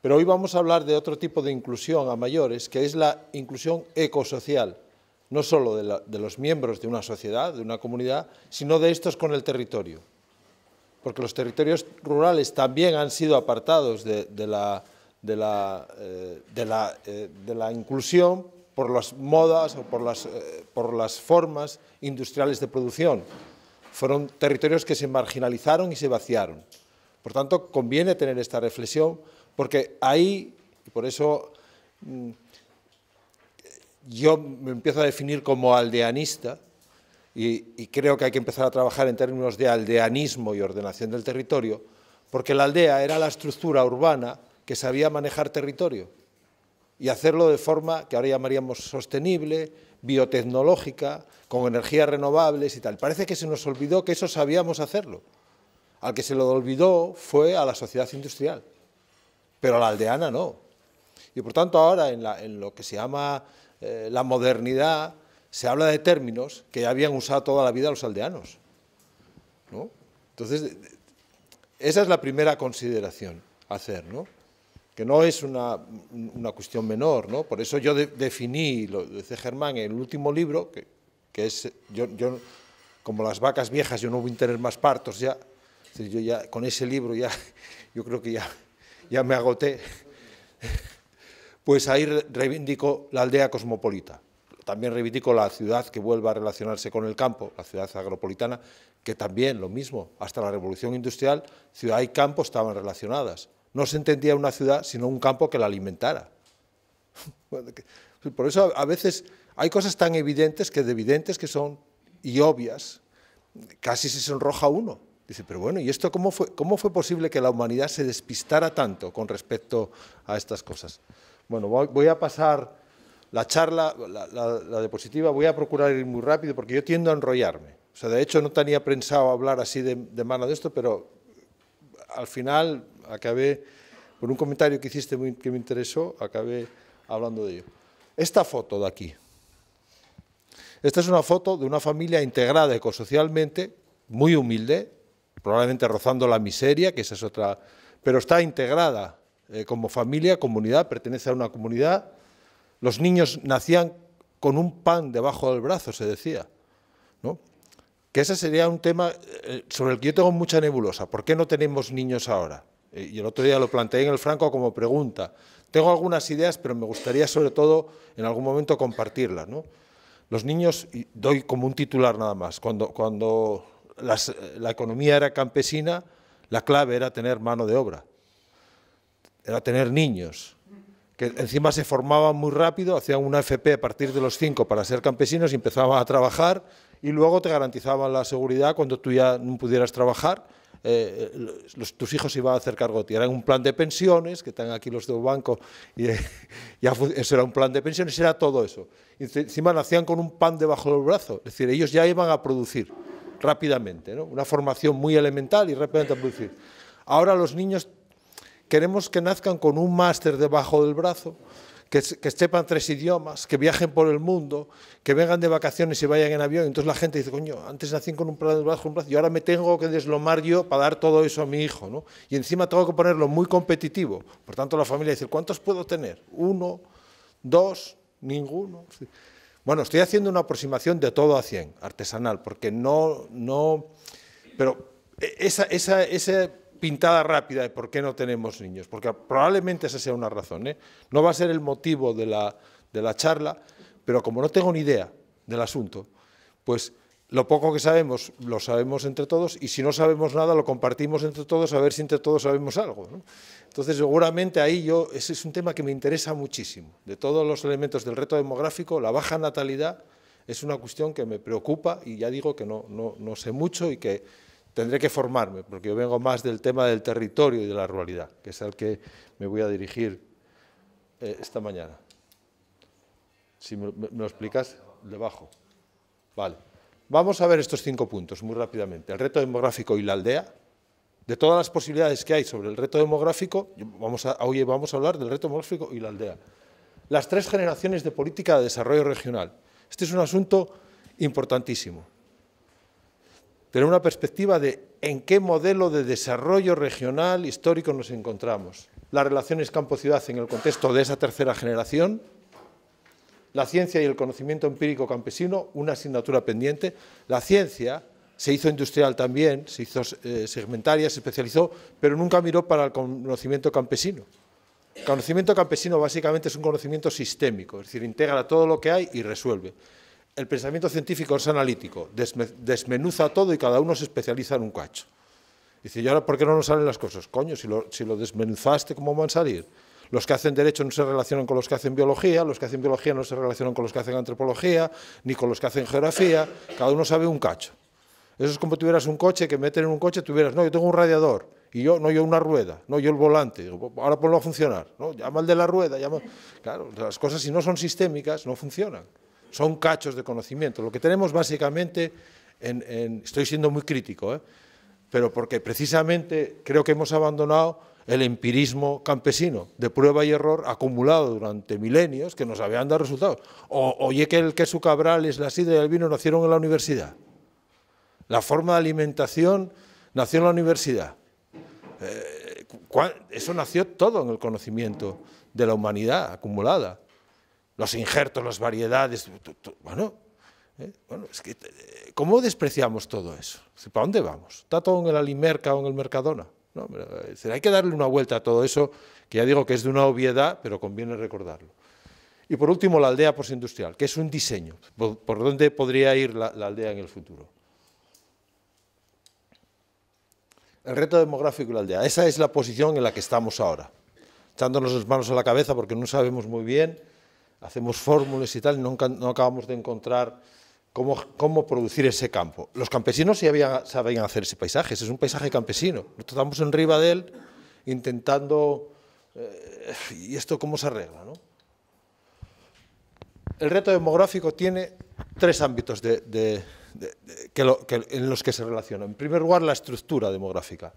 Pero hoy vamos a hablar de otro tipo de inclusión a mayores, que es la inclusión ecosocial, no solo de, los miembros de una sociedad, de una comunidad, sino de estos con el territorio. Porque los territorios rurales también han sido apartados de, eh, eh, la, inclusión por las modas o eh, por las formas industriales de producción. Fueron territorios que se marginalizaron y se vaciaron. Por tanto, conviene tener esta reflexión porque ahí, y por eso mm, yo me empiezo a definir como aldeanista, y, y, creo que hay que empezar a trabajar en términos de aldeanismo y ordenación del territorio, porque la aldea era la estructura urbana que sabía manejar territorio y hacerlo de forma que ahora llamaríamos sostenible, biotecnológica, con energías renovables y tal. Parece que se nos olvidó que eso sabíamos hacerlo. Al que se lo olvidó fue a la sociedad industrial pero a la aldeana no. Y por tanto ahora en, lo que se llama eh, la modernidad se habla de términos que ya habían usado toda la vida los aldeanos. ¿no? Entonces, esa es la primera consideración a hacer, ¿no? que no es una, cuestión menor. ¿no? Por eso yo definí, lo dice Germán, en el último libro, que, que es, yo, como las vacas viejas, yo no voy a tener más partos ya, yo ya con ese libro ya, yo creo que ya ya me agoté, pues ahí reivindico la aldea cosmopolita. También reivindico la ciudad que vuelva a relacionarse con el campo, la ciudad agropolitana, que también lo mismo, hasta la revolución industrial, ciudad y campo estaban relacionadas. No se entendía una ciudad sino un campo que la alimentara. Por eso a veces hay cosas tan evidentes que de evidentes que son y obvias, casi se sonroja uno. Dice, pero bueno, ¿y esto cómo fue, cómo fue posible que la humanidad se despistara tanto con respecto a estas cosas? Bueno, voy a pasar la charla, la, la, diapositiva, voy a procurar ir muy rápido porque yo tiendo a enrollarme. O sea, de hecho no tenía pensado hablar así de, de mano de esto, pero al final acabé, por un comentario que hiciste muy, que me interesó, acabé hablando de ello. Esta foto de aquí. Esta es una foto de una familia integrada ecosocialmente, muy humilde, probablemente rozando la miseria, que esa es otra, pero está integrada eh, como familia, comunidad, pertenece a una comunidad. Los niños nacían con un pan debajo del brazo, se decía. ¿no? Que ese sería un tema eh, sobre el que yo tengo mucha nebulosa. ¿Por qué no tenemos niños ahora? Eh, y el otro día lo planteé en el Franco como pregunta. Tengo algunas ideas, pero me gustaría sobre todo en algún momento compartirlas. ¿no? Los niños, doy como un titular nada más, cuando, cuando eh, la economía era campesina, la clave era tener mano de obra, era tener niños, que encima se formaban muy rápido, hacían una FP a partir de los cinco para ser campesinos y empezaban a trabajar y luego te garantizaban la seguridad cuando tú ya no pudieras trabajar. Eh, eh, tus hijos iban a hacer cargo Era un plan de pensiones, que están aquí los del banco, y ya eso era un plan de pensiones, era todo eso. encima nacían con un pan debajo del brazo, es decir, ellos ya iban a producir rápidamente, una formación muy elemental y rápidamente producir. Ahora los niños queremos que nazcan con un máster debajo del brazo, que, que, sepan tres idiomas, que viajen por el mundo, que vengan de vacaciones y vayan en avión. Entonces la gente dice, coño, antes nací con un brazo, un brazo y ahora me tengo que deslomar yo para dar todo eso a mi hijo. Y encima tengo que ponerlo muy competitivo. Por tanto, la familia dice, ¿cuántos puedo tener? Uno, dos, ninguno. Bueno, estoy haciendo una aproximación de todo a 100, artesanal, porque no... no pero e-, esa, esa, pintada rápida de por qué no tenemos niños, porque probablemente esa sea una razón. ¿eh? No va a ser el motivo de la, de la charla, pero como no tengo ni idea del asunto, pues lo poco que sabemos lo sabemos entre todos y si no sabemos nada lo compartimos entre todos a ver si entre todos sabemos algo. Entonces seguramente ahí yo, ese es un tema que me interesa muchísimo. De todos los elementos del reto demográfico, la baja natalidad es una cuestión que me preocupa y ya digo que no, sé mucho y que tendré que formarme porque yo vengo más del tema del territorio y de la ruralidad, que es al que me voy a dirigir eh, esta mañana. Si me, me lo explicas, debajo. Vale. Vamos a ver estos cinco puntos muy rápidamente. El reto demográfico y la aldea. De todas las posibilidades que hay sobre el reto demográfico, vamos a, hoy vamos a hablar del reto demográfico y la aldea. Las tres generaciones de política de desarrollo regional. Este es un asunto importantísimo. Tener una perspectiva de en qué modelo de desarrollo regional histórico nos encontramos. Las relaciones campo-ciudad en el contexto de esa tercera generación, la ciencia y el conocimiento empírico campesino, una asignatura pendiente. La ciencia se hizo industrial también, se hizo eh, segmentaria, se especializó, pero nunca miró para el conocimiento campesino. El conocimiento campesino básicamente es un conocimiento sistémico, es decir, integra todo lo que hay y resuelve. El pensamiento científico es analítico, desmenuza todo y cada uno se especializa en un cacho. Dice, ¿y ahora por qué no nos salen las cosas? Coño, si lo, desmenuzaste, ¿cómo van a salir? Los que hacen derecho no se relacionan con los que hacen biología, los que hacen biología no se relacionan con los que hacen antropología, ni con los que hacen geografía, cada uno sabe un cacho. Eso es como tuvieras un coche, que meten en un coche, tuvieras, no, yo tengo un radiador, y yo, no, yo una rueda, no, yo el volante, ahora ponlo a funcionar, no, llama al de la rueda, llama... Claro, las cosas si no son sistémicas, no funcionan, son cachos de conocimiento. Lo que tenemos básicamente, estoy siendo muy crítico, ¿eh? pero porque precisamente creo que hemos abandonado el empirismo campesino de prueba y error acumulado durante milenios que nos habían dado resultados. oye que el queso cabral es la sidra y el vino nacieron en la universidad. La forma de alimentación nació en la universidad. Eh, eso nació todo en el conocimiento de la humanidad acumulada. Los injertos, las variedades, bueno, eh, bueno es que, eh, ¿cómo despreciamos todo eso? ¿Para dónde vamos? ¿Está todo en el Alimerca o en el Mercadona? Eh, hay que darle una vuelta a todo eso, que ya digo que es de una obviedad, pero conviene recordarlo. Y por último, la aldea postindustrial, que es un diseño. ¿Por, dónde podría ir la, aldea en el futuro? El reto demográfico de la aldea. Esa es la posición en la que estamos ahora. Echándonos las manos a la cabeza porque no sabemos muy bien, hacemos fórmulas y tal, no acabamos de encontrar cómo, producir ese campo. Los campesinos sí sabían hacer ese paisaje, es un paisaje campesino. Nosotros estamos en riba de él intentando... Eh, ¿Y esto cómo se arregla? El reto demográfico tiene tres ámbitos en los que se relaciona. En primer lugar, la estructura demográfica,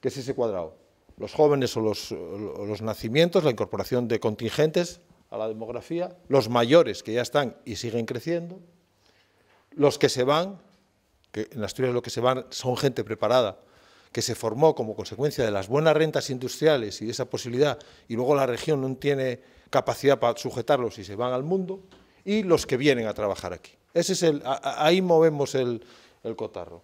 que es ese cuadrado. Los jóvenes o los nacimientos, la incorporación de contingentes a la demografía, los mayores que ya están y siguen creciendo, los que se van, que en Asturias lo que se van son gente preparada, que se formó como consecuencia de las buenas rentas industriales y de esa posibilidad, y luego la región no tiene capacidad para sujetarlos y se van al mundo, y los que vienen a trabajar aquí. Ese es ahí movemos el, cotarro.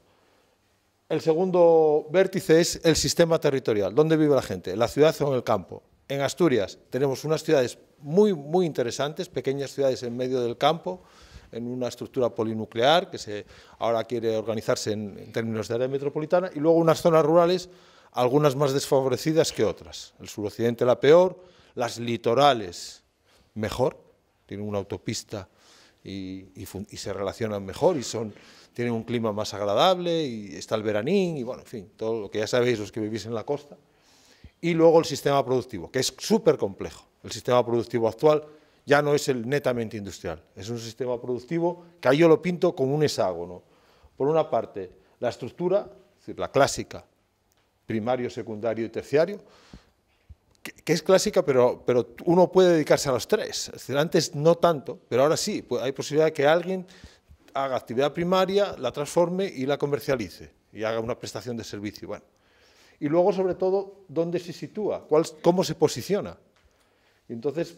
El segundo vértice es el sistema territorial, dónde vive la gente, la ciudad o en el campo. En Asturias tenemos unas ciudades muy, muy interesantes, pequeñas ciudades en medio del campo, en una estructura polinuclear que se, ahora quiere organizarse en, términos de área metropolitana, y luego unas zonas rurales, algunas más desfavorecidas que otras. El suroccidente la peor, las litorales mejor, tienen una autopista y, se relacionan mejor y son, tienen un clima más agradable y está el veranín y bueno, en fin, todo lo que ya sabéis los que vivís en la costa. Y luego el sistema productivo, que es súper complejo. El sistema productivo actual ya no es el netamente industrial, es un sistema productivo que ahí yo lo pinto como un hexágono. Por una parte, la estructura, es decir, la clásica, primario, secundario y terciario, que, es clásica, pero, pero uno puede dedicarse a los tres. antes no tanto, pero ahora sí, pues hay posibilidad de que alguien haga actividad primaria, la transforme y la comercialice y haga una prestación de servicio. Bueno. Y luego, sobre todo, dónde se sitúa, ¿Cuál, cómo se posiciona. Y entonces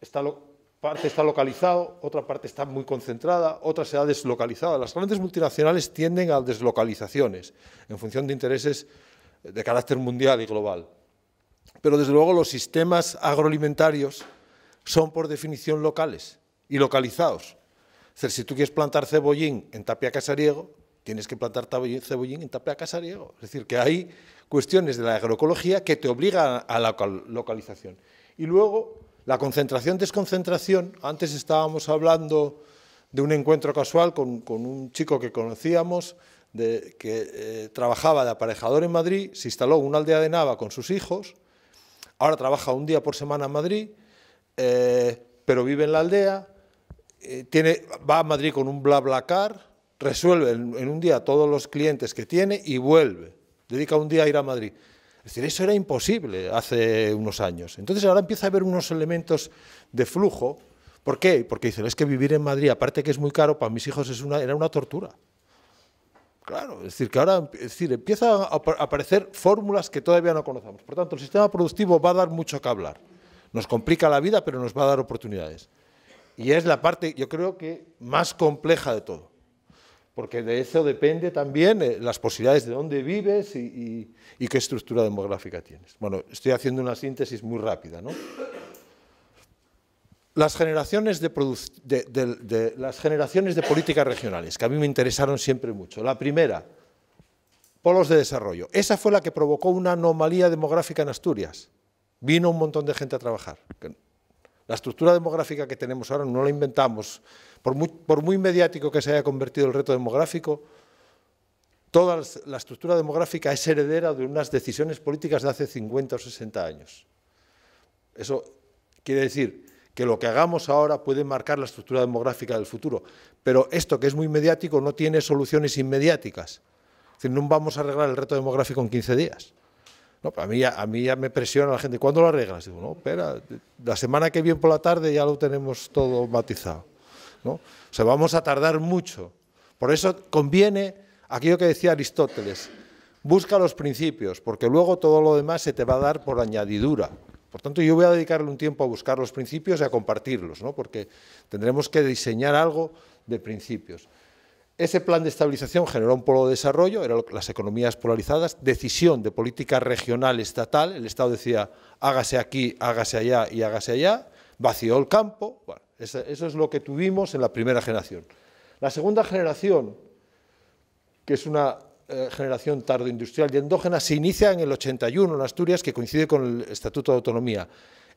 está lo, parte está localizado, otra parte está muy concentrada, otra se ha deslocalizado. Las grandes multinacionales tienden a deslocalizaciones en función de intereses de carácter mundial y global. Pero desde luego los sistemas agroalimentarios son por definición locales y localizados. Es decir, si tú quieres plantar cebollín en Tapia Casariego, tienes que plantar cebollín en Tapia Casariego. Es decir, que hay cuestiones de la agroecología que te obligan a la localización. Y luego la concentración-desconcentración, antes estábamos hablando de un encuentro casual con, un chico que conocíamos, que eh, trabajaba de aparejador en Madrid, se instaló en una aldea de Nava con sus hijos, ahora trabaja un día por semana en Madrid, eh, pero vive en la aldea, eh, va a Madrid con un bla bla car, resuelve en un día todos los clientes que tiene y vuelve, dedica un día a ir a Madrid. Es decir, eso era imposible hace unos años. Entonces ahora empieza a haber unos elementos de flujo. ¿Por qué? Porque dicen, es que vivir en Madrid, aparte que es muy caro, para mis hijos era una tortura. Claro, es decir, que ahora empiezan a aparecer fórmulas que todavía no conocemos. Por tanto, el sistema productivo va a dar mucho que hablar. Nos complica la vida, pero nos va a dar oportunidades. Y es la parte, yo creo que, más compleja de todo porque de eso depende también eh, las posibilidades de dónde vives y, qué estructura demográfica tienes. Bueno, estoy haciendo una síntesis muy rápida, ¿no? Las generaciones de, las generaciones de políticas regionales, que a mí me interesaron siempre mucho. La primera, polos de desarrollo. Esa fue la que provocó una anomalía demográfica en Asturias. Vino un montón de gente a trabajar. La estructura demográfica que tenemos ahora no la inventamos por muy, mediático que se haya convertido el reto demográfico, toda la estructura demográfica es heredera de unas decisiones políticas de hace 50 o 60 años. Eso quiere decir que lo que hagamos ahora puede marcar la estructura demográfica del futuro, pero esto que es muy mediático no tiene soluciones inmediáticas. Es decir, no vamos a arreglar el reto demográfico en 15 días. a, mí a mí ya me presiona la gente, ¿cuándo lo arreglas? Digo, no, espera, la semana que viene por la tarde ya lo tenemos todo matizado vamos a tardar mucho. Por eso conviene aquello que decía Aristóteles, busca los principios, porque luego todo lo demás se te va a dar por añadidura. Por tanto, yo voy a dedicarle un tiempo a buscar los principios y a compartirlos, porque tendremos que diseñar algo de principios. Ese plan de estabilización generó un polo de desarrollo, eran las economías polarizadas, decisión de política regional estatal, el Estado decía hágase aquí, hágase allá y hágase allá, vació el campo, eso es lo que tuvimos en la primera generación. La segunda generación, que es una eh, generación tardoindustrial y endógena, se inicia en el 81 en Asturias, que coincide con el Estatuto de Autonomía.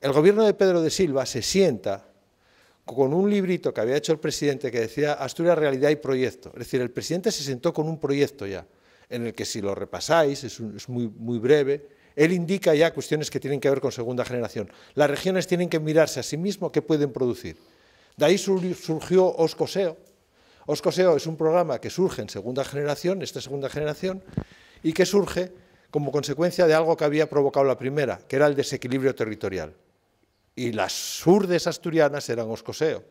El gobierno de Pedro de Silva se sienta con un librito que había hecho el presidente que decía Asturias, realidad y proyecto. Es decir, el presidente se sentó con un proyecto ya, en el que si lo repasáis, es, muy, breve, él indica ya cuestiones que tienen que ver con segunda generación. Las regiones tienen que mirarse a sí mismo qué pueden producir. De ahí surgió Oscoseo. Oscoseo es un programa que surge en segunda generación, esta segunda generación, y que surge como consecuencia de algo que había provocado la primera, que era el desequilibrio territorial. Y las surdes asturianas eran Oscoseo.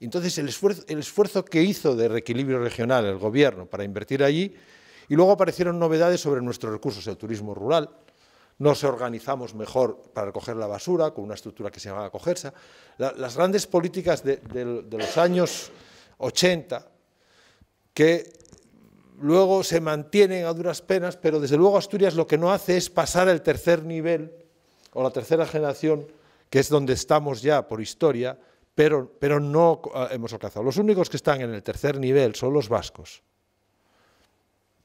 Entonces, el esfuerzo, el esfuerzo que hizo de reequilibrio regional el gobierno para invertir allí, y luego aparecieron novedades sobre nuestros recursos, el turismo rural, ...no se organizamos mejor para recoger la basura, con una estructura que se llama acogerse. las grandes políticas de, los años 80, que luego se mantienen a duras penas, pero desde luego Asturias lo que no hace es pasar al tercer nivel o la tercera generación, que es donde estamos ya por historia, pero, pero no eh, hemos alcanzado. Los únicos que están en el tercer nivel son los vascos.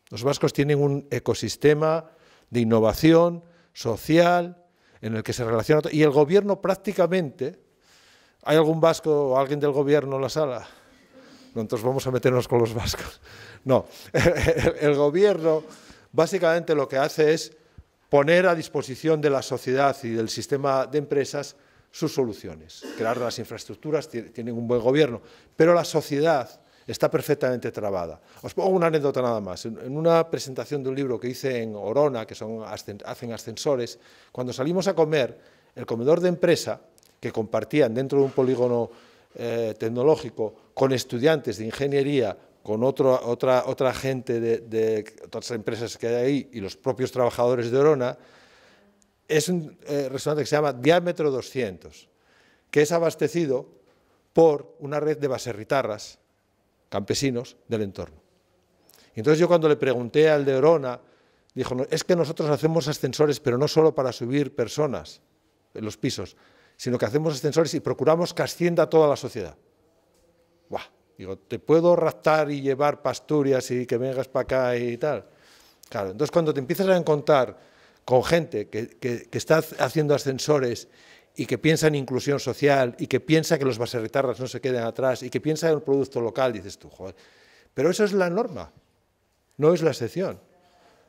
Los vascos tienen un ecosistema de innovación, social, en el que se relaciona Y el gobierno prácticamente, ¿hay algún vasco o alguien del gobierno en la sala? No, entonces vamos a meternos con los vascos. No, el gobierno básicamente lo que hace es poner a disposición de la sociedad y del sistema de empresas sus soluciones. Crear las infraestructuras, tienen un buen gobierno, pero la sociedad está perfectamente trabada. Os pongo una anécdota nada más. En una presentación de un libro que hice en Orona, que son, hacen ascensores, cuando salimos a comer, el comedor de empresa, que compartían dentro de un polígono eh, tecnológico con estudiantes de ingeniería, con otra, otra gente de, otras empresas que hay ahí y los propios trabajadores de Orona, es un eh, restaurante que se llama Diámetro 200, que es abastecido por una red de baserritarras campesinos del entorno. entonces yo cuando le pregunté al de Orona, dijo, es que nosotros hacemos ascensores, pero no solo para subir personas en los pisos, sino que hacemos ascensores y procuramos que ascienda toda la sociedad. Buah, digo, te puedo raptar y llevar pasturias y que vengas para acá y tal. Claro, entonces cuando te empiezas a encontrar con gente que, que, que está haciendo ascensores y que piensa en inclusión social y que piensa que los baserritarras no se queden atrás y que piensa en el producto local, dices tú, joder. Pero eso es la norma, no es la excepción.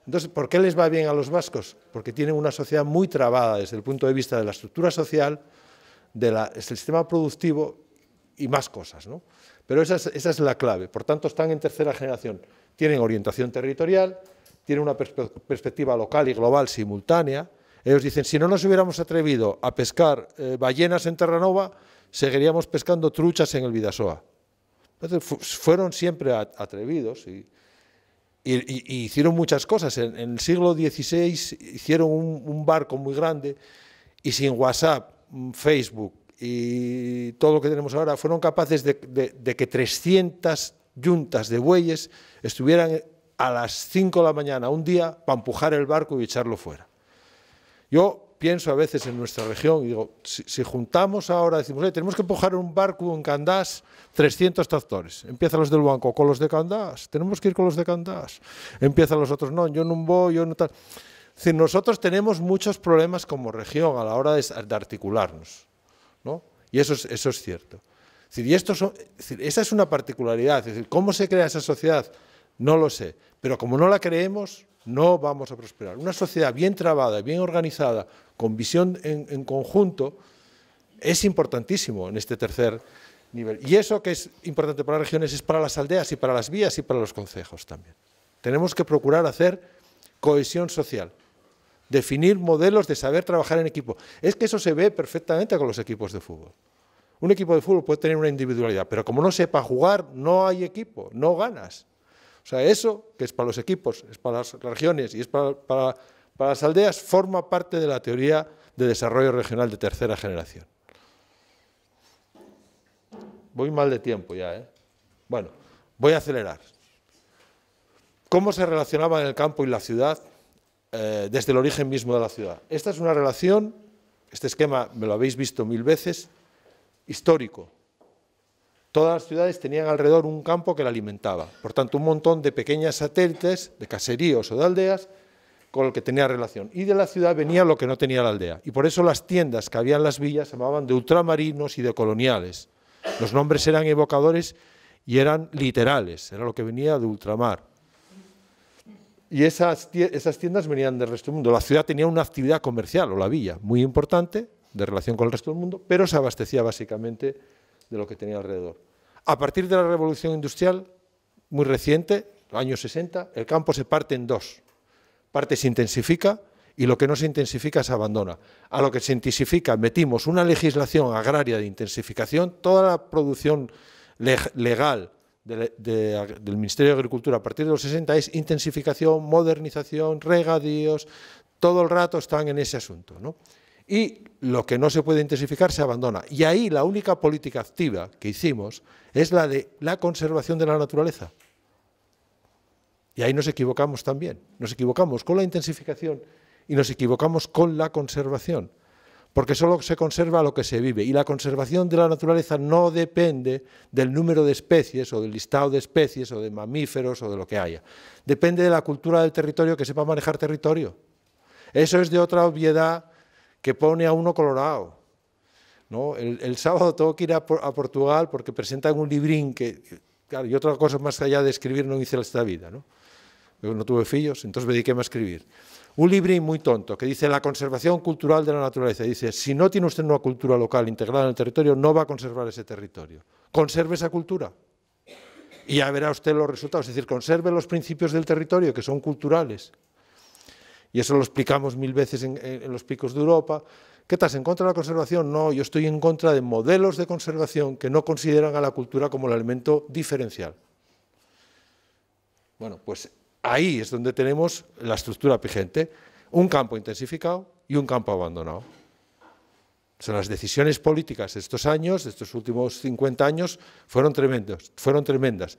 Entonces, ¿por qué les va bien a los vascos? Porque tienen una sociedad muy trabada desde el punto de vista de la estructura social, del sistema productivo y más cosas. Pero esa es, la clave. Por tanto, están en tercera generación. Tienen orientación territorial, tienen una perspectiva local y global simultánea, ellos dicen, si no nos hubiéramos atrevido a pescar eh, ballenas en Terranova, seguiríamos pescando truchas en el Vidasoa. fueron siempre atrevidos y, hicieron muchas cosas. En, el siglo XVI hicieron un, barco muy grande y sin WhatsApp, mm, Facebook y todo lo que tenemos ahora, fueron capaces de, que 300 yuntas de bueyes estuvieran eh, a las 5 de la mañana un día para empujar el barco y echarlo fuera. Yo pienso a veces en nuestra región y digo, si, juntamos ahora, decimos, tenemos que empujar un barco en Candás 300 tractores. Empiezan los del banco con los de Candás, tenemos que ir con los de Candás. Empiezan los otros, no, yo no voy, yo no tal. Es decir, nosotros tenemos muchos problemas como región a la hora de, articularnos. ¿no? Y eso es, cierto. esa es una particularidad. Es decir, ¿cómo se crea esa sociedad? No lo sé. Pero como no la creemos, no vamos a prosperar. Una sociedad bien trabada, bien organizada, con visión en, conjunto, es importantísimo en este tercer nivel. Y eso que es importante para las regiones es para las aldeas y para las vías y para los concejos también. Tenemos que procurar hacer cohesión social, definir modelos de saber trabajar en equipo. Es que eso se ve perfectamente con los equipos de fútbol. Un equipo de fútbol puede tener una individualidad, pero como no sepa jugar, no hay equipo, no ganas. O sea, eso, que es para los equipos, es para las regiones y es para, las aldeas, forma parte de la teoría de desarrollo regional de tercera generación. Voy mal de tiempo ya, ¿eh? Bueno, voy a acelerar. ¿Cómo se relacionaban el campo y la ciudad eh, desde el origen mismo de la ciudad? Esta es una relación, este esquema me lo habéis visto mil veces, histórico, Todas las ciudades tenían alrededor un campo que la alimentaba. Por tanto, un montón de pequeñas satélites, de caseríos o de aldeas, con lo que tenía relación. Y de la ciudad venía lo que no tenía la aldea. Y por eso las tiendas que había en las villas se llamaban de ultramarinos y de coloniales. Los nombres eran evocadores y eran literales, era lo que venía de ultramar. Y esas, esas tiendas venían del resto del mundo. La ciudad tenía una actividad comercial, o la villa, muy importante, de relación con el resto del mundo, pero se abastecía básicamente de lo que tenía alrededor. A partir de la revolución industrial, muy reciente, los años 60, el campo se parte en dos. Parte se intensifica y lo que no se intensifica se abandona. A lo que se intensifica metimos una legislación agraria de intensificación, toda la producción legal del Ministerio de Agricultura a partir de los 60 es intensificación, modernización, regadíos, todo el rato están en ese asunto. ¿no? y lo que no se puede intensificar se abandona. Y ahí la única política activa que hicimos es la de la conservación de la naturaleza. Y ahí nos equivocamos también. Nos equivocamos con la intensificación y nos equivocamos con la conservación. Porque solo se conserva lo que se vive. Y la conservación de la naturaleza no depende del número de especies o del listado de especies o de mamíferos o de lo que haya. Depende de la cultura del territorio que sepa manejar territorio. Eso es de otra obviedad que pone a uno colorado. ¿no? El, sábado tengo que ir a, Portugal porque presentan un librín que, claro, y otra cosa más allá de escribir no hice esta vida, ¿no? Yo no tuve fillos, entonces me dediqué a escribir. Un librín muy tonto que dice la conservación cultural de la naturaleza. Dice, si no tiene usted una cultura local integrada en el territorio, no va a conservar ese territorio. Conserve esa cultura y ya verá usted los resultados. Es decir, conserve los principios del territorio que son culturales y eso lo explicamos mil veces en, los picos de Europa. ¿Qué estás en contra de la conservación? No, yo estoy en contra de modelos de conservación que no consideran a la cultura como el elemento diferencial. Bueno, pues ahí es donde tenemos la estructura pigente, un campo intensificado y un campo abandonado. Son las decisiones políticas de estos años, de estos últimos 50 años, fueron tremendos, fueron tremendas.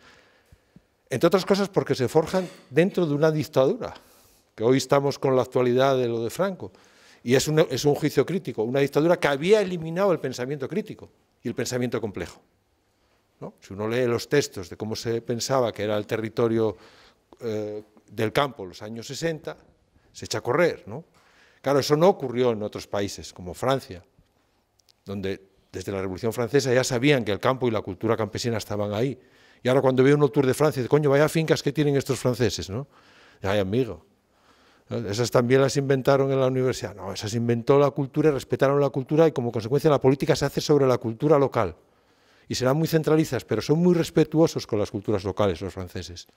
Entre otras cosas porque se forjan dentro de una dictadura que hoy estamos con la actualidad de lo de Franco. Y es un, juicio crítico, una dictadura que había eliminado el pensamiento crítico y el pensamiento complejo. Si uno lee los textos de cómo se pensaba que era el territorio eh, del campo en los años 60, se echa a correr. ¿no? Claro, eso no ocurrió en otros países, como Francia, donde desde la Revolución Francesa ya sabían que el campo y la cultura campesina estaban ahí. Y ahora cuando veo un Tour de Francia, dice, coño, vaya fincas que tienen estos franceses, ¿no? Ay, amigo, esas también las inventaron en la universidad. No, esas inventó la cultura y respetaron la cultura y como consecuencia la política se hace sobre la cultura local. Y serán muy centralizadas, pero son muy respetuosos con las culturas locales los franceses,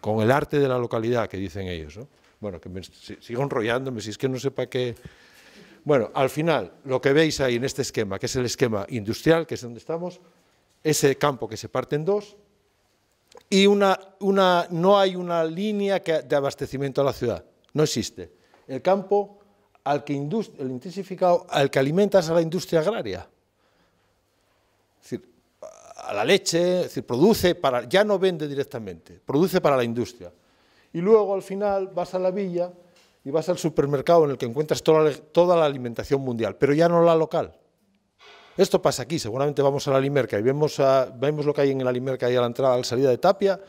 con el arte de la localidad que dicen ellos. ¿no? Bueno, que me, sigo enrollándome, si es que no sepa qué... Bueno, al final, lo que veis ahí en este esquema, que es el esquema industrial, que es donde estamos, ese campo que se parte en dos, y no hay una línea de abastecimiento a la ciudad no existe. El campo al que, el intensificado, al que alimentas a la industria agraria. Es decir, a la leche, es decir, produce para, ya no vende directamente, produce para la industria. Y luego al final vas a la villa y vas al supermercado en el que encuentras toda, la alimentación mundial, pero ya no la local. Esto pasa aquí, seguramente vamos a la Limerca y vemos, vemos lo que hay en la Limerca ahí a la entrada, a la salida de Tapia,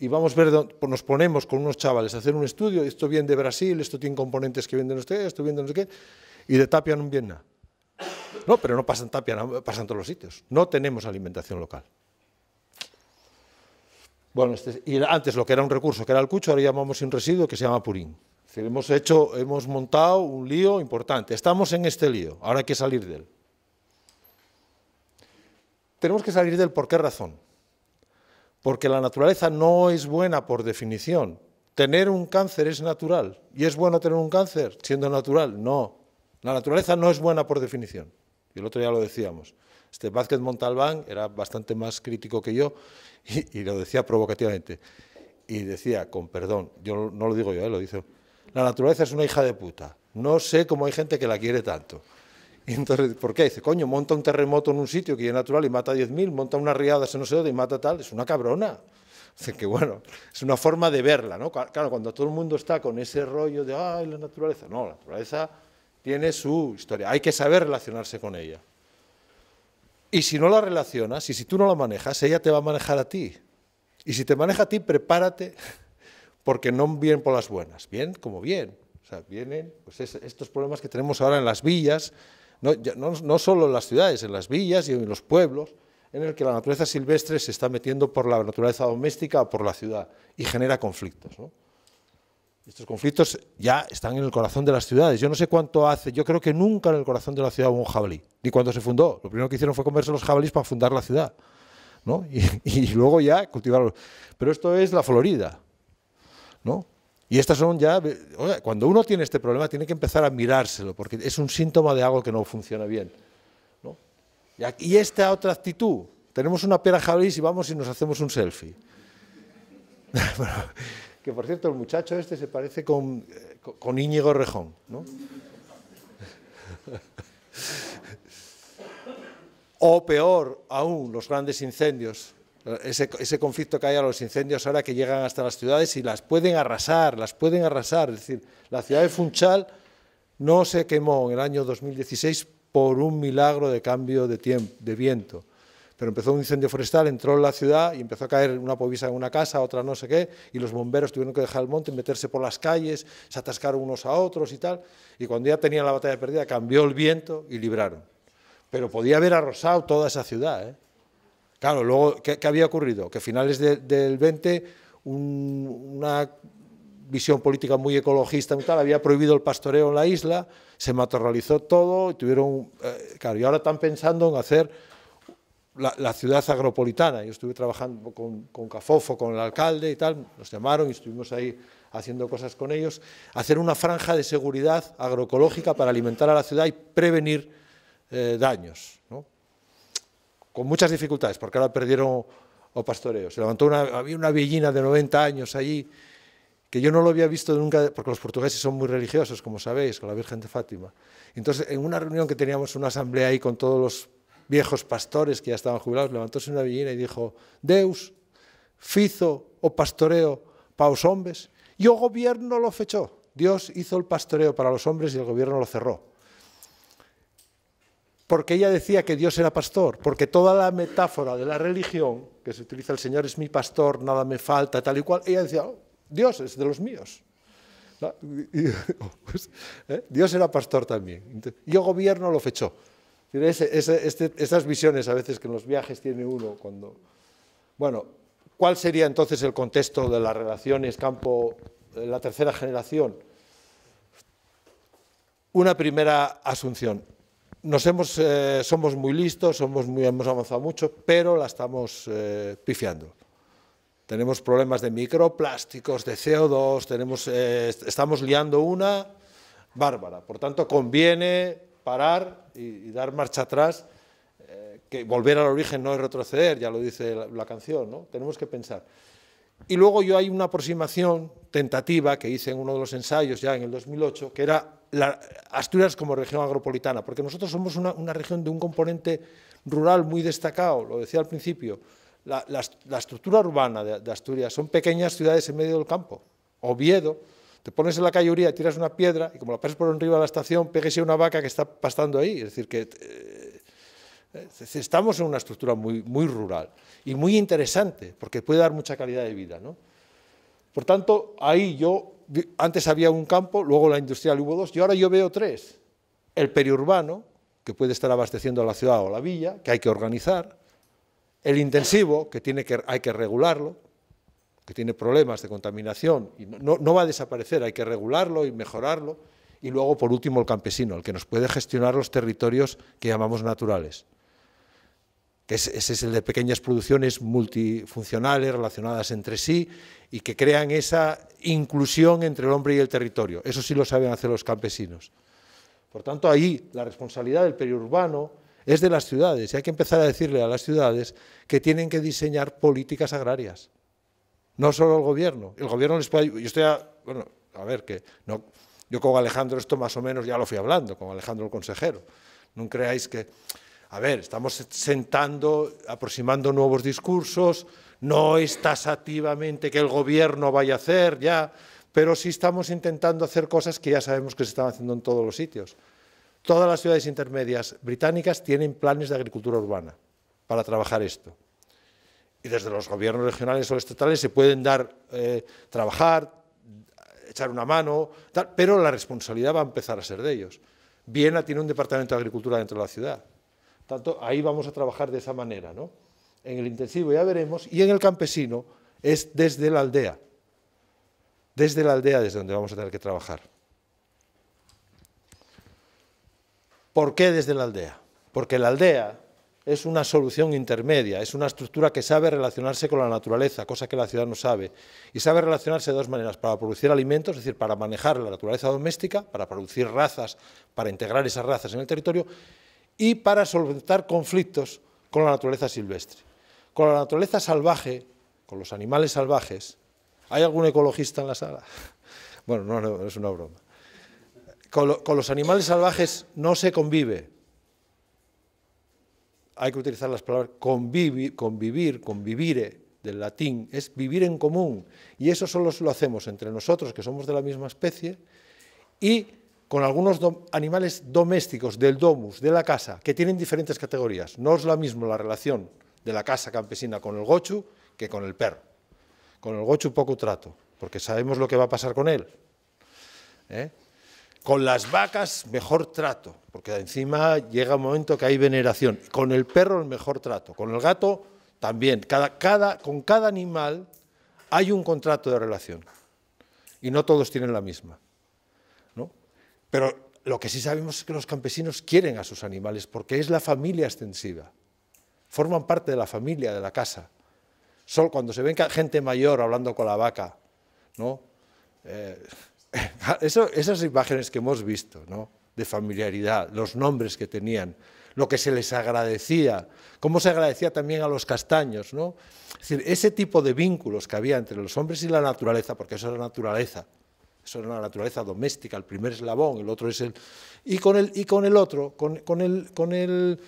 y vamos a ver, pues nos ponemos con unos chavales a hacer un estudio, esto viene de Brasil, esto tiene componentes que vienen de no esto viene de no sé qué, y de tapia no viene nada. No, pero no pasan tapia, pasan todos los sitios. No tenemos alimentación local. Bueno, este, y antes lo que era un recurso, que era el cucho, ahora llamamos un residuo que se llama purín. Es decir, hemos hecho, hemos montado un lío importante. Estamos en este lío, ahora hay que salir de él. Tenemos que salir de él, ¿por qué razón? porque la naturaleza no es buena por definición. Tener un cáncer es natural. ¿Y es bueno tener un cáncer siendo natural? No. La naturaleza no es buena por definición. Y el otro día lo decíamos. Este Vázquez Montalbán era bastante más crítico que yo y, lo decía provocativamente. Y decía, con perdón, yo no lo digo yo, él ¿eh? lo dice, la naturaleza es una hija de puta. No sé cómo hay gente que la quiere tanto entonces, ¿por qué? Dice, coño, monta un terremoto en un sitio que es natural y mata 10.000, monta una riada, se no sé dónde y mata tal, es una cabrona. Dice que bueno, es una forma de verla, ¿no? Claro, cuando todo el mundo está con ese rollo de, ay, la naturaleza, no, la naturaleza tiene su historia, hay que saber relacionarse con ella. Y si no la relacionas, y si tú no la manejas, ella te va a manejar a ti. Y si te maneja a ti, prepárate, porque no vienen por las buenas, bien como bien. O sea, vienen pues, estos problemas que tenemos ahora en las villas, no, solo en las ciudades, en las villas y en los pueblos, en el que la naturaleza silvestre se está metiendo por la naturaleza doméstica o por la ciudad y genera conflictos. Estos conflictos ya están en el corazón de las ciudades. Yo no sé cuánto hace, yo creo que nunca en el corazón de la ciudad hubo un jabalí, ni cuando se fundó. Lo primero que hicieron fue comerse los jabalíes para fundar la ciudad ¿no? y, y luego ya cultivarlos. Pero esto es la Florida. ¿no? Y estas son ya, cuando uno tiene este problema tiene que empezar a mirárselo, porque es un síntoma de algo que no funciona bien. Y, esta otra actitud, tenemos una pera jabalí y vamos y nos hacemos un selfie. que por cierto, el muchacho este se parece con, eh, con Íñigo Rejón. ¿no? o peor aún, los grandes incendios ese, conflicto que hay a los incendios ahora que llegan hasta las ciudades y las pueden arrasar, las pueden arrasar. Es decir, la ciudad de Funchal no se quemó en el año 2016 por un milagro de cambio de, tiempo, de viento. Pero empezó un incendio forestal, entró en la ciudad y empezó a caer una povisa en una casa, otra no sé qué, y los bomberos tuvieron que dejar el monte, y meterse por las calles, se atascaron unos a otros y tal. Y cuando ya tenían la batalla perdida, cambió el viento y libraron. Pero podía haber arrasado toda esa ciudad. ¿eh? Claro, luego, ¿qué, había ocurrido? Que a finales del 20 una visión política muy ecologista y tal, había prohibido el pastoreo en la isla, se matorralizó todo y tuvieron... Eh, claro, y ahora están pensando en hacer la, ciudad agropolitana. Yo estuve trabajando con, Cafofo, con el alcalde y tal, nos llamaron y estuvimos ahí haciendo cosas con ellos, hacer una franja de seguridad agroecológica para alimentar a la ciudad y prevenir eh, daños, ¿no? con muchas dificultades, porque ahora perdieron o pastoreo. Se levantó una, había una villina de 90 años allí, que yo no lo había visto nunca, porque los portugueses son muy religiosos, como sabéis, con la Virgen de Fátima. Entonces, en una reunión que teníamos, una asamblea ahí con todos los viejos pastores que ya estaban jubilados, levantóse una villina y dijo, Deus, fizo o pastoreo para los hombres, y el gobierno lo fechó. Dios hizo el pastoreo para los hombres y el gobierno lo cerró porque ella decía que Dios era pastor, porque toda la metáfora de la religión, que se utiliza el Señor es mi pastor, nada me falta, tal y cual, ella decía, oh, Dios es de los míos. Pues, ¿eh? Dios era pastor también. yo gobierno lo fechó. Este, esas visiones a veces que en los viajes tiene uno cuando... Bueno, ¿cuál sería entonces el contexto de las relaciones campo, eh, la tercera generación? Una primera asunción nos hemos, eh, somos muy listos, somos muy, hemos avanzado mucho, pero la estamos eh, pifiando. Tenemos problemas de microplásticos, de CO2, tenemos, eh, estamos liando una bárbara. Por tanto, conviene parar y, dar marcha atrás, que volver al origen no es retroceder, ya lo dice la, la canción, ¿no? Tenemos que pensar. Y luego yo hay una aproximación tentativa que hice en uno de los ensayos ya en el 2008, que era Asturias como región agropolitana, porque nosotros somos una, región de un componente rural muy destacado, lo decía al principio, la, estructura urbana de, Asturias son pequeñas ciudades en medio del campo, Oviedo, te pones en la calle Uría, tiras una piedra y como la pasas por arriba de la estación, a una vaca que está pastando ahí, es decir, que eh, eh, estamos en una estructura muy, muy rural y muy interesante, porque puede dar mucha calidad de vida, ¿no? Por tanto, ahí yo antes había un campo, luego la industrial hubo dos, y ahora yo veo tres. El periurbano, que puede estar abasteciendo a la ciudad o la villa, que hay que organizar. El intensivo, que, tiene hay que regularlo, que tiene problemas de contaminación, y no, no va a desaparecer, hay que regularlo y mejorarlo. Y luego, por último, el campesino, el que nos puede gestionar los territorios que llamamos naturales que ese es el de pequeñas producciones multifuncionales relacionadas entre sí y que crean esa inclusión entre el hombre y el territorio. Eso sí lo saben hacer los campesinos. Por tanto, ahí la responsabilidad del periurbano es de las ciudades y hay que empezar a decirle a las ciudades que tienen que diseñar políticas agrarias. No solo el gobierno. El gobierno les puede Yo estoy a, bueno, a ver, que no, yo con Alejandro esto más o menos ya lo fui hablando, con Alejandro el consejero. No creáis que a ver, estamos sentando, aproximando nuevos discursos, no es tasativamente que el gobierno vaya a hacer ya, pero sí estamos intentando hacer cosas que ya sabemos que se están haciendo en todos los sitios. Todas las ciudades intermedias británicas tienen planes de agricultura urbana para trabajar esto. Y desde los gobiernos regionales o estatales se pueden dar, eh, trabajar, echar una mano, pero la responsabilidad va a empezar a ser de ellos. Viena tiene un departamento de agricultura dentro de la ciudad. Tanto ahí vamos a trabajar de esa manera, ¿no? En el intensivo ya veremos y en el campesino es desde la aldea. Desde la aldea desde donde vamos a tener que trabajar. ¿Por qué desde la aldea? Porque la aldea es una solución intermedia, es una estructura que sabe relacionarse con la naturaleza, cosa que la ciudad no sabe. Y sabe relacionarse de dos maneras, para producir alimentos, es decir, para manejar la naturaleza doméstica, para producir razas, para integrar esas razas en el territorio, y para solventar conflictos con la naturaleza silvestre. Con la naturaleza salvaje, con los animales salvajes, ¿hay algún ecologista en la sala? Bueno, no, no es una broma. Con, los animales salvajes no se convive. Hay que utilizar las palabras convivir, convivire, del latín, es vivir en común. Y eso solo lo hacemos entre nosotros, que somos de la misma especie, y con algunos animales domésticos del domus, de la casa, que tienen diferentes categorías. No es la misma la relación de la casa campesina con el gochu que con el perro. Con el gochu poco trato, porque sabemos lo que va a pasar con él. ¿eh? Con las vacas, mejor trato, porque encima llega un momento que hay veneración. Con el perro, el mejor trato. Con el gato, también. con cada animal hay un contrato de relación. Y no todos tienen la misma. Pero lo que sí sabemos es que los campesinos quieren a sus animales porque es la familia extensiva. Forman parte de la familia, de la casa. Solo cuando se ven gente mayor hablando con la vaca, ¿no? Eh, esas imágenes que hemos visto, De familiaridad, los nombres que tenían, lo que se les agradecía, cómo se agradecía también a los castaños, Es decir, ese tipo de vínculos que había entre los hombres y la naturaleza, porque eso es la naturaleza, era la naturaleza doméstica, el primer eslabón, el otro es el... Y con el, y con el otro, con, el,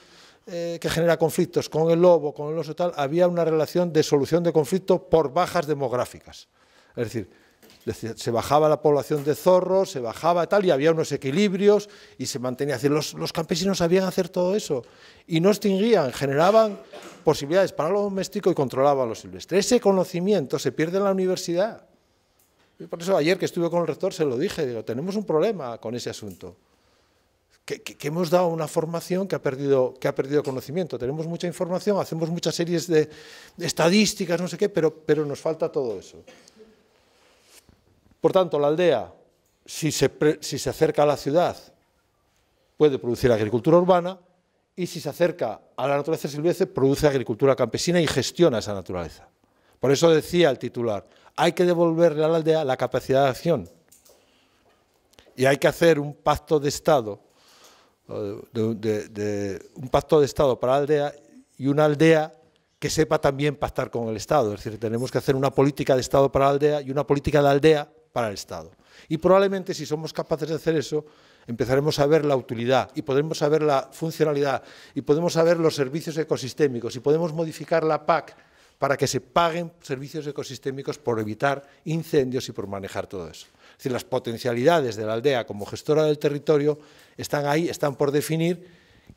eh, que genera conflictos, con el lobo, con el oso tal, había una relación de solución de conflicto por bajas demográficas. Es decir, se bajaba la población de zorros, se bajaba tal, y había unos equilibrios y se mantenía. Es decir, los, campesinos sabían hacer todo eso y no extinguían, generaban posibilidades para lo doméstico y controlaban lo silvestre. Ese conocimiento se pierde en la universidad por eso ayer que estuve con el rector se lo dije, digo, tenemos un problema con ese asunto. Que, hemos dado una formación que ha, perdido, que ha perdido conocimiento. Tenemos mucha información, hacemos muchas series de, estadísticas, no sé qué, pero, nos falta todo eso. Por tanto, la aldea, si se, si se acerca a la ciudad, puede producir agricultura urbana, y si se acerca a la naturaleza silvestre, produce agricultura campesina y gestiona esa naturaleza. Por eso decía el titular, hay que devolverle a la aldea la capacidad de acción. Y hay que hacer un pacto de Estado, eh, un pacto de Estado para la aldea y una aldea que sepa también pactar con el Estado. Es decir, tenemos que hacer una política de Estado para la aldea y una política de aldea para el Estado. Y probablemente si somos capaces de hacer eso, empezaremos a ver la utilidad y podremos saber la funcionalidad y podemos saber los servicios ecosistémicos y podemos modificar la PAC para que se paguen servicios ecosistémicos por evitar incendios y por manejar todo eso. Es decir, las potencialidades de la aldea como gestora del territorio están ahí, están por definir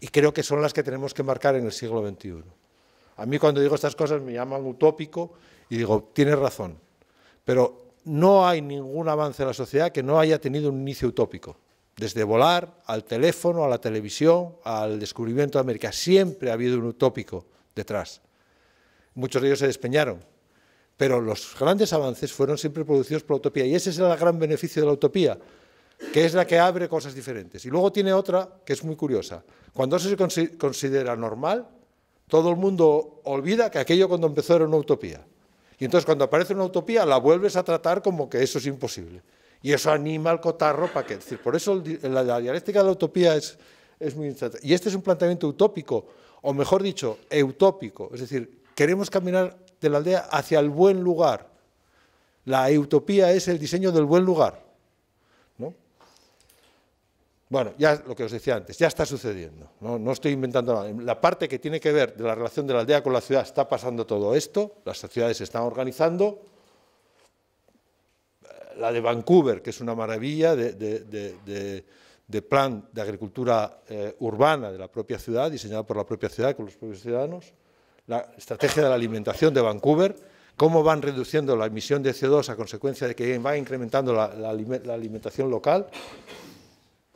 y creo que son las que tenemos que marcar en el siglo XXI. A mí cuando digo estas cosas me llaman utópico y digo, tienes razón, pero no hay ningún avance en la sociedad que no haya tenido un inicio utópico. Desde volar, al teléfono, a la televisión, al descubrimiento de América, siempre ha habido un utópico detrás. Muchos de ellos se despeñaron, pero los grandes avances fueron siempre producidos por la utopía y ese es el gran beneficio de la utopía, que es la que abre cosas diferentes. Y luego tiene otra que es muy curiosa. Cuando eso se considera normal, todo el mundo olvida que aquello cuando empezó era una utopía. Y entonces cuando aparece una utopía la vuelves a tratar como que eso es imposible. Y eso anima al cotarro para que... decir, por eso la, dialéctica de la utopía es, es muy interesante. Y este es un planteamiento utópico, o mejor dicho, eutópico. Es decir, Queremos caminar de la aldea hacia el buen lugar. La utopía es el diseño del buen lugar. ¿no? Bueno, ya lo que os decía antes, ya está sucediendo. ¿no? estoy inventando nada. La parte que tiene que ver de la relación de la aldea con la ciudad está pasando todo esto. Las ciudades se están organizando. La de Vancouver, que es una maravilla de, plan de agricultura eh, urbana de la propia ciudad, diseñado por la propia ciudad, con los propios ciudadanos la estrategia de la alimentación de Vancouver, cómo van reduciendo la emisión de CO2 a consecuencia de que va incrementando la, alimentación local.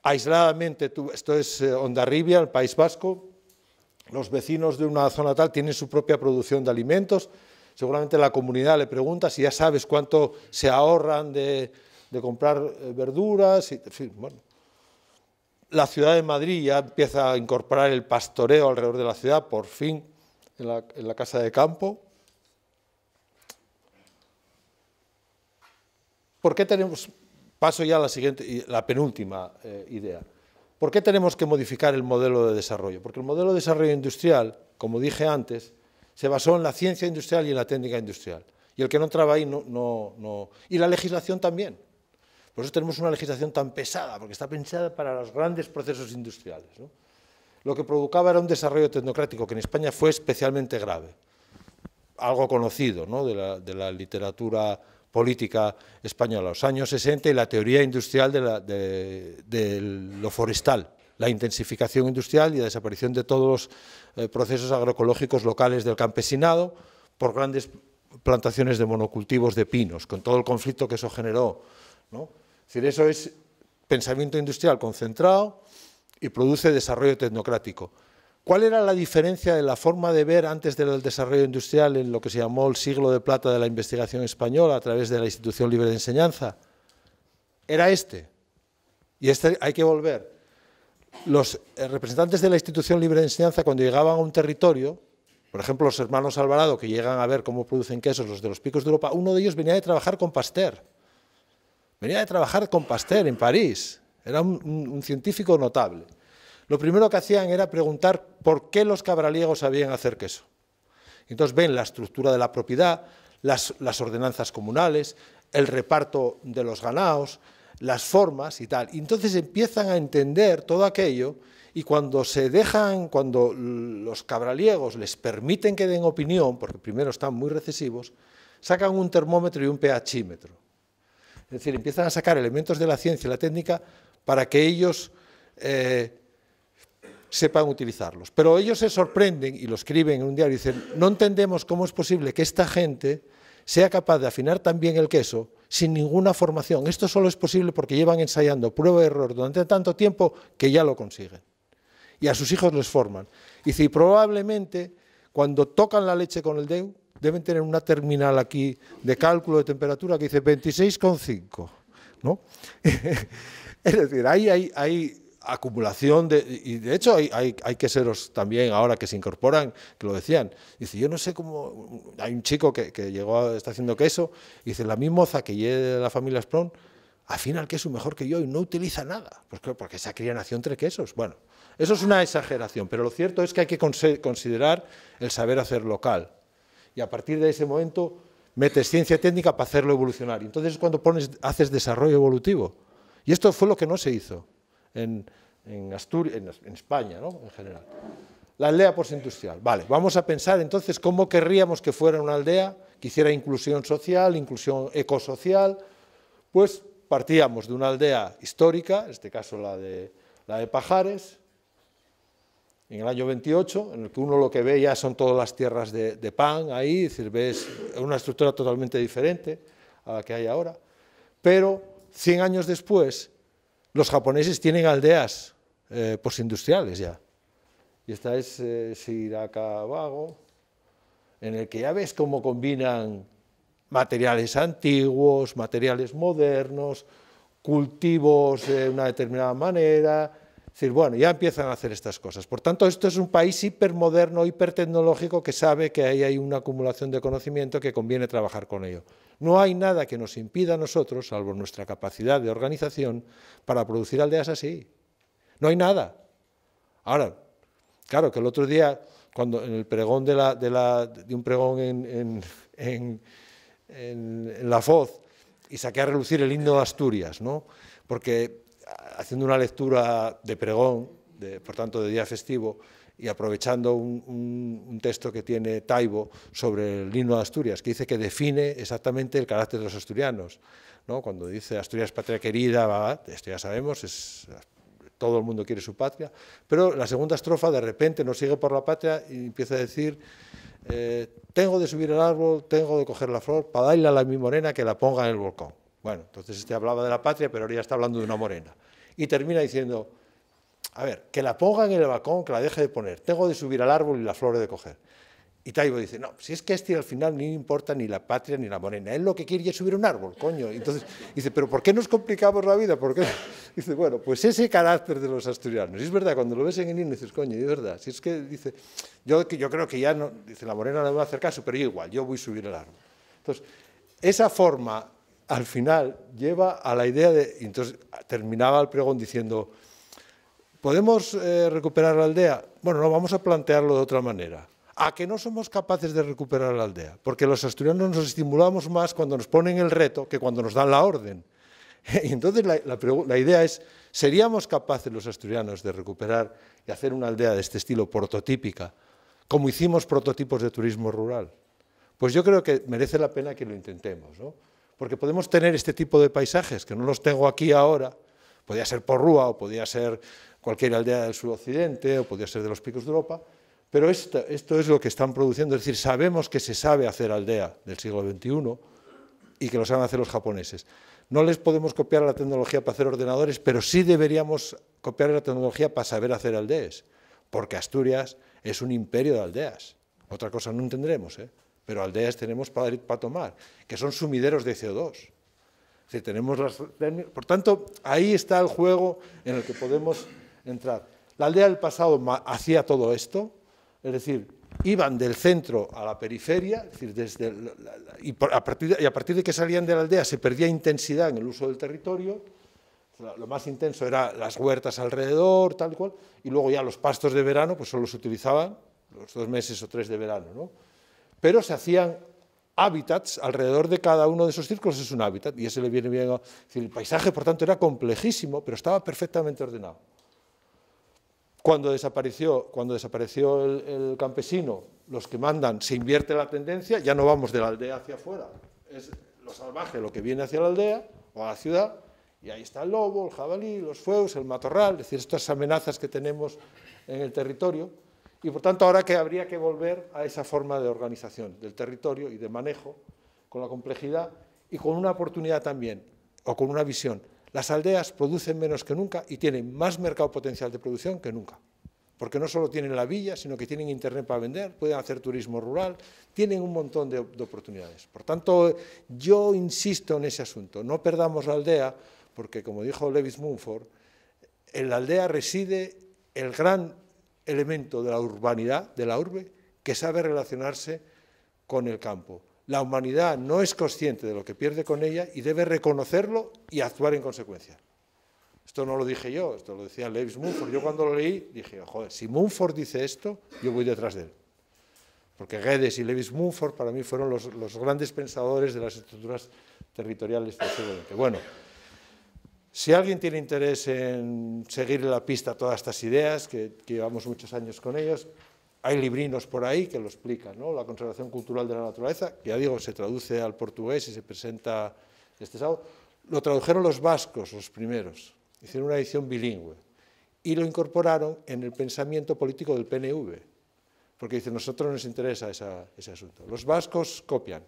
Aisladamente, esto es eh, Ondarribia, el País Vasco, los vecinos de una zona tal tienen su propia producción de alimentos, seguramente la comunidad le pregunta si ya sabes cuánto se ahorran de, comprar eh, verduras, y, La ciudad de Madrid ya empieza a incorporar el pastoreo alrededor de la ciudad, por fin, en la, casa de campo. ¿Por qué tenemos, paso ya a la siguiente, la penúltima eh, idea, ¿por qué tenemos que modificar el modelo de desarrollo? Porque el modelo de desarrollo industrial, como dije antes, se basó en la ciencia industrial y en la técnica industrial. Y el que no trabaja ahí no, no... Y la legislación también. Por eso tenemos una legislación tan pesada, porque está pensada para los grandes procesos industriales. ¿no? lo que provocaba era un desarrollo tecnocrático que en España fue especialmente grave, algo conocido de, la, literatura política española, los años 60 y la teoría industrial de, lo forestal, la intensificación industrial y la desaparición de todos los eh, procesos agroecológicos locales del campesinado por grandes plantaciones de monocultivos de pinos, con todo el conflicto que eso generó. Es decir, eso es pensamiento industrial concentrado, y produce desarrollo tecnocrático. ¿Cuál era la diferencia de la forma de ver antes del desarrollo industrial en lo que se llamó el siglo de plata de la investigación española a través de la Institución Libre de Enseñanza? Era este. Y este hay que volver. Los eh, representantes de la Institución Libre de Enseñanza, cuando llegaban a un territorio, por ejemplo, los hermanos Alvarado, que llegan a ver cómo producen quesos, los de los picos de Europa, uno de ellos venía de trabajar con Pasteur. Venía de trabajar con Pasteur en París. Era un, científico notable. Lo primero que hacían era preguntar por qué los cabraliegos sabían hacer queso. Entonces ven la estructura de la propiedad, las, ordenanzas comunales, el reparto de los ganados, las formas y tal. Y entonces empiezan a entender todo aquello y cuando se dejan, cuando los cabraliegos les permiten que den opinión, porque primero están muy recesivos, sacan un termómetro y un pHímetro. Es decir, empiezan a sacar elementos de la ciencia y la técnica para que ellos eh, sepan utilizarlos. Pero ellos se sorprenden y lo escriben en un diario y dicen, no entendemos cómo es posible que esta gente sea capaz de afinar tan bien el queso sin ninguna formación. Esto solo es posible porque llevan ensayando prueba y error durante tanto tiempo que ya lo consiguen. Y a sus hijos les forman. Y probablemente cuando tocan la leche con el DEU, deben tener una terminal aquí de cálculo de temperatura que dice 26,5. ¿no? Es decir, ahí hay, acumulación de, y de hecho hay, hay, hay, queseros también ahora que se incorporan, que lo decían, dice, yo no sé cómo, hay un chico que, llegó, está haciendo queso, y dice, la misma moza que lleve de la familia Spron, al final queso mejor que yo y no utiliza nada, porque, porque esa cría nació entre quesos. Bueno, eso es una exageración, pero lo cierto es que hay que considerar el saber hacer local, y a partir de ese momento metes ciencia técnica para hacerlo evolucionar, entonces es cuando pones, haces desarrollo evolutivo, y esto fue lo que no se hizo en, en, España, ¿no? en general. La aldea postindustrial. Vale, vamos a pensar entonces cómo querríamos que fuera una aldea que hiciera inclusión social, inclusión ecosocial. Pues partíamos de una aldea histórica, en este caso la de, Pajares, en el año 28, en el que uno lo que ve ya son todas las tierras de, de pan ahí, es decir, ves una estructura totalmente diferente a la que hay ahora, pero 100 años después, los japoneses tienen aldeas eh, postindustriales ya. Y esta es eh, en el que ya ves cómo combinan materiales antiguos, materiales modernos, cultivos de una determinada manera. Es decir, bueno, ya empiezan a hacer estas cosas. Por tanto, esto es un país hipermoderno, hipertecnológico, que sabe que ahí hay una acumulación de conocimiento que conviene trabajar con ello. No hay nada que nos impida a nosotros, salvo nuestra capacidad de organización, para producir aldeas así. No hay nada. Ahora, claro que el otro día, cuando en el pregón de, un pregón en, La Foz, y saqué a relucir el himno de Asturias, ¿no? Porque haciendo una lectura de pregón, por tanto de día festivo, y aprovechando un, texto que tiene Taibo sobre el himno de Asturias, que dice que define exactamente el carácter de los asturianos. ¿no? Cuando dice Asturias patria querida, esto ya sabemos, es, todo el mundo quiere su patria, pero la segunda estrofa de repente nos sigue por la patria y empieza a decir, eh, tengo de subir el árbol, tengo de coger la flor, para darle a la mi morena que la ponga en el volcón. Bueno, entonces este hablaba de la patria, pero ahora ya está hablando de una morena. Y termina diciendo, a ver, que la ponga en el balcón, que la deje de poner. Tengo de subir al árbol y la flor de coger. Y Taibo dice, no, si es que este al final ni importa ni la patria ni la morena, él lo que quiere es subir un árbol, coño. Entonces dice, pero ¿por qué nos complicamos la vida? ¿Por qué? Dice, bueno, pues ese carácter de los asturianos. es verdad, cuando lo ves en el dices, coño, es verdad. Si es que dice, yo, yo creo que ya no, dice, la morena no va a hacer caso, pero yo igual, yo voy a subir al árbol. Entonces, esa forma al final lleva a la idea de, entonces terminaba el pregón diciendo, ¿Podemos eh, recuperar la aldea? Bueno, no, vamos a plantearlo de otra manera. A que no somos capaces de recuperar la aldea, porque los asturianos nos estimulamos más cuando nos ponen el reto que cuando nos dan la orden. Y entonces la, idea es, ¿seríamos capaces los asturianos de recuperar y hacer una aldea de este estilo prototípica, como hicimos prototipos de turismo rural? Pues yo creo que merece la pena que lo intentemos, ¿no? Porque podemos tener este tipo de paisajes, que no los tengo aquí ahora, podía ser por Porrúa o podía ser cualquier aldea del suroccidente o podría ser de los picos de Europa, pero esto, es lo que están produciendo, es decir, sabemos que se sabe hacer aldea del siglo XXI y que lo saben hacer los japoneses. No les podemos copiar la tecnología para hacer ordenadores, pero sí deberíamos copiar la tecnología para saber hacer aldeas, porque Asturias es un imperio de aldeas. Otra cosa no entendremos, ¿eh? pero aldeas tenemos para, para tomar, que son sumideros de CO2. Si tenemos las, por tanto, ahí está el juego en el que podemos entrar. La aldea del pasado hacía todo esto, es decir, iban del centro a la periferia, es decir, desde y, a partir de, que salían de la aldea se perdía intensidad en el uso del territorio, lo más intenso era las huertas alrededor, tal cual, y luego ya los pastos de verano, pues solo se utilizaban los dos meses o tres de verano, ¿no? Pero se hacían hábitats alrededor de cada uno de esos círculos, es un hábitat, y ese le viene bien, decir, el paisaje, por tanto, era complejísimo, pero estaba perfectamente ordenado. Cuando desapareció, cuando desapareció el, el, campesino, los que mandan, se invierte la tendencia, ya no vamos de la aldea hacia afuera, es lo salvaje lo que viene hacia la aldea o a la ciudad, y ahí está el lobo, el jabalí, los fuegos, el matorral, es decir, estas amenazas que tenemos en el territorio, y por tanto ahora que habría que volver a esa forma de organización del territorio y de manejo, con la complejidad y con una oportunidad también, o con una visión las aldeas producen menos que nunca y tienen más mercado potencial de producción que nunca. Porque no solo tienen la villa, sino que tienen internet para vender, pueden hacer turismo rural, tienen un montón de, oportunidades. Por tanto, yo insisto en ese asunto. No perdamos la aldea, porque como dijo Lewis Mumford, en la aldea reside el gran elemento de la urbanidad, de la urbe, que sabe relacionarse con el campo. La humanidad no es consciente de lo que pierde con ella y debe reconocerlo y actuar en consecuencia. Esto no lo dije yo, esto lo decía Lewis Munford. Yo cuando lo leí dije, joder, si Munford dice esto, yo voy detrás de él. Porque Guedes y Lewis Munford para mí fueron los, grandes pensadores de las estructuras territoriales del Bueno, si alguien tiene interés en seguir la pista a todas estas ideas, que, que llevamos muchos años con ellos, hay librinos por ahí que lo explican, ¿no? La conservación cultural de la naturaleza, ya digo, se traduce al portugués y se presenta este sábado. Lo tradujeron los vascos, los primeros, hicieron una edición bilingüe y lo incorporaron en el pensamiento político del PNV, porque dice, nosotros nos interesa ese asunto. Los vascos copian,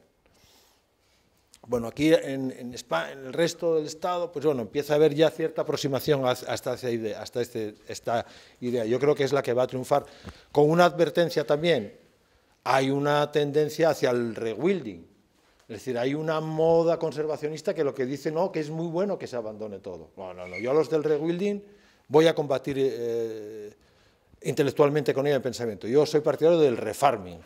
bueno, aquí en, en, el resto del Estado, pues bueno, empieza a haber ya cierta aproximación hasta, esta idea, hasta este, idea. Yo creo que es la que va a triunfar. Con una advertencia también, hay una tendencia hacia el rewilding. Es decir, hay una moda conservacionista que lo que dice, no, que es muy bueno que se abandone todo. No, no, no, yo a los del rewilding voy a combatir eh, intelectualmente con ella el pensamiento. Yo soy partidario del refarming,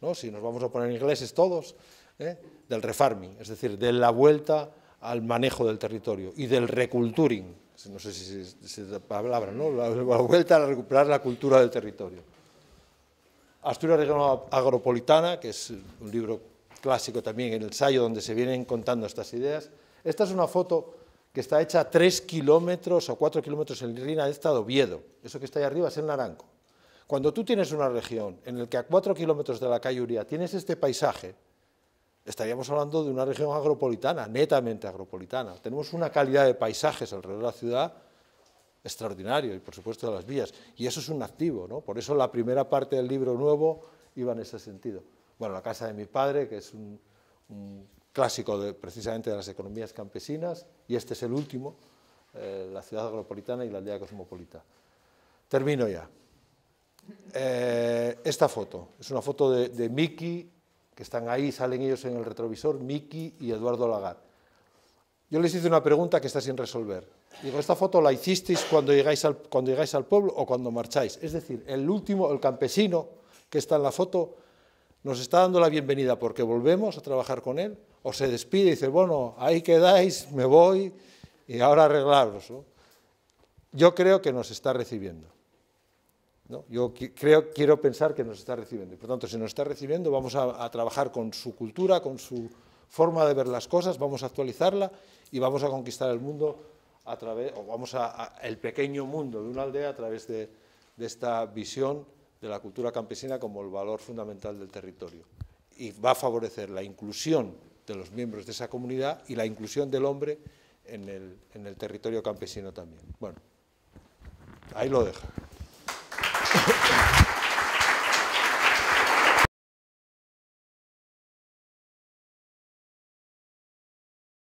¿no? Si nos vamos a poner ingleses todos, ¿eh? del refarming, es decir, de la vuelta al manejo del territorio y del reculturing, no sé si es, la palabra, ¿no? La, vuelta a recuperar la cultura del territorio. Asturias Regional Agropolitana, que es un libro clásico también, en el ensayo donde se vienen contando estas ideas. Esta es una foto que está hecha a 3 kilómetros o cuatro kilómetros en Rina de estado Viedo, Eso que está ahí arriba es el Naranco. Cuando tú tienes una región en la que a cuatro kilómetros de la calle tienes este paisaje, estaríamos hablando de una región agropolitana, netamente agropolitana. Tenemos una calidad de paisajes alrededor de la ciudad extraordinario y por supuesto de las vías. Y eso es un activo, ¿no? Por eso la primera parte del libro nuevo iba en ese sentido. Bueno, la casa de mi padre, que es un, clásico precisamente de las economías campesinas, y este es el último, eh, la ciudad agropolitana y la aldea cosmopolita. Termino ya. Eh, esta foto es una foto de, de Mickey que están ahí, salen ellos en el retrovisor, Miki y Eduardo Lagarde. Yo les hice una pregunta que está sin resolver. Digo, ¿esta foto la hicisteis cuando llegáis al, cuando al pueblo o cuando marcháis? Es decir, el último, el campesino que está en la foto, nos está dando la bienvenida porque volvemos a trabajar con él, o se despide y dice, bueno, ahí quedáis, me voy y ahora arreglaros. Yo creo que nos está recibiendo. Yo creo, quiero pensar que nos está recibiendo. Y por tanto, si nos está recibiendo, vamos a, trabajar con su cultura, con su forma de ver las cosas, vamos a actualizarla y vamos a conquistar el mundo a través, o vamos a, el pequeño mundo de una aldea a través de, esta visión de la cultura campesina como el valor fundamental del territorio. Y va a favorecer la inclusión de los miembros de esa comunidad y la inclusión del hombre en el, en el territorio campesino también. Bueno, ahí lo dejo.